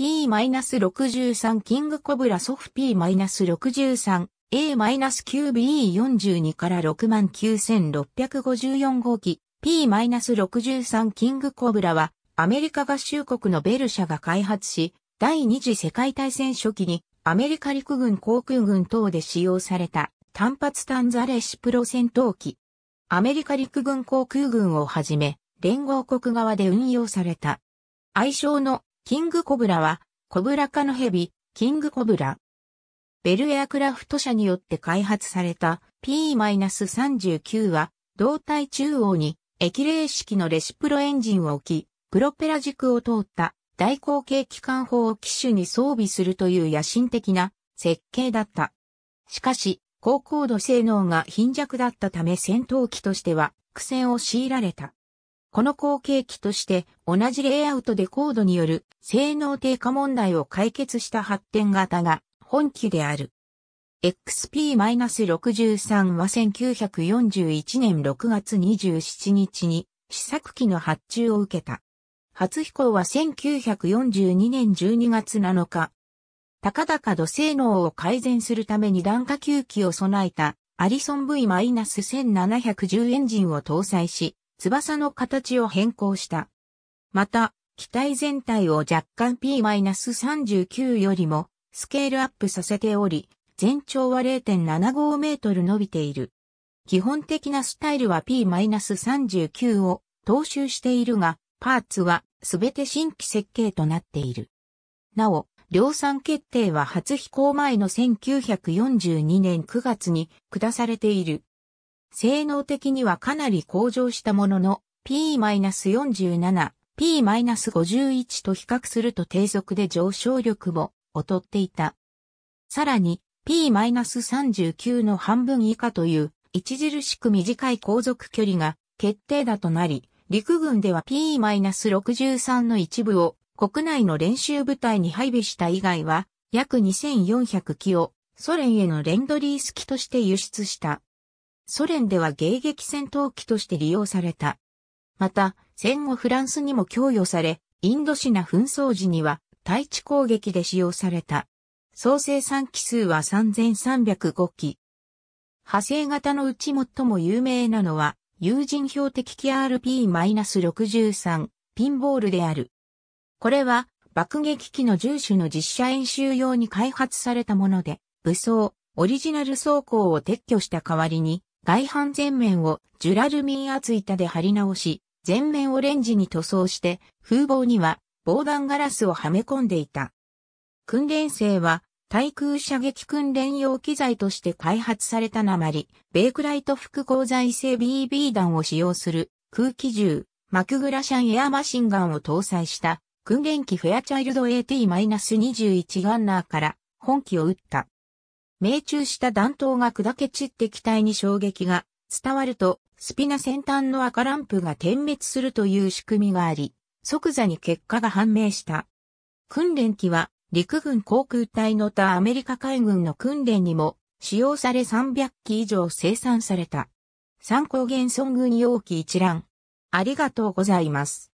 P-63 キングコブラソフ P-63 A-9B42 から69654号機 P-63 キングコブラはアメリカ合衆国のベル社が開発し第二次世界大戦初期にアメリカ陸軍航空軍等で使用された単発単座レシプロ戦闘機。アメリカ陸軍航空軍をはじめ連合国側で運用された。愛称のキングコブラは、コブラ科の蛇、キングコブラ。ベルエアクラフト社によって開発された P-39 は、胴体中央に液冷式のレシプロエンジンを置き、プロペラ軸を通った大口径機関砲を機種に装備するという野心的な設計だった。しかし、高高度性能が貧弱だったため戦闘機としては苦戦を強いられた。この後継機として同じレイアウトで高度による性能低下問題を解決した発展型が本機である。XP-63 は1941年6月27日に試作機の発注を受けた。初飛行は1942年12月7日。高々度性能を改善するために段下吸気を備えたアリソン V-1710 エンジンを搭載し、翼の形を変更した。また、機体全体を若干 P-39 よりもスケールアップさせており、全長は0.75メートル伸びている。基本的なスタイルは P-39 を踏襲しているが、パーツはすべて新規設計となっている。なお、量産決定は初飛行前の1942年9月に下されている。性能的にはかなり向上したものの、P-47、P-51 と比較すると低速で上昇力も劣っていた。さらに P-39 の半分以下という著しく短い航続距離が決定打となり、陸軍では P-63 の一部を国内の練習部隊に配備した以外は約2400機をソ連へのレンドリース機として輸出した。ソ連では迎撃戦闘機として利用された。また、戦後フランスにも供与され、インドシナ紛争時には対地攻撃で使用された。総生産機数は3305機。派生型のうち最も有名なのは、有人標的機 RP-63 ピンボールである。これは爆撃機の重種の実写演習用に開発されたもので、武装、オリジナル装甲を撤去した代わりに外反前面をジュラルミン厚板で貼り直し、前面オレンジに塗装して風防には防弾ガラスをはめ込んでいた。訓練生は対空射撃訓練用機材として開発された鉛、ベイクライト複合材製 BB 弾を使用する空気銃、マクグラシャンエアマシンガンを搭載した訓練機フェアチャイルド AT-21 ガンナーから本機を撃った。命中した弾頭が砕け散って機体に衝撃が伝わると、スピナ先端の赤ランプが点滅するという仕組みがあり、即座に結果が判明した。訓練機は陸軍航空隊の他アメリカ海軍の訓練にも使用され300機以上生産された。参考原村軍容器一覧。ありがとうございます。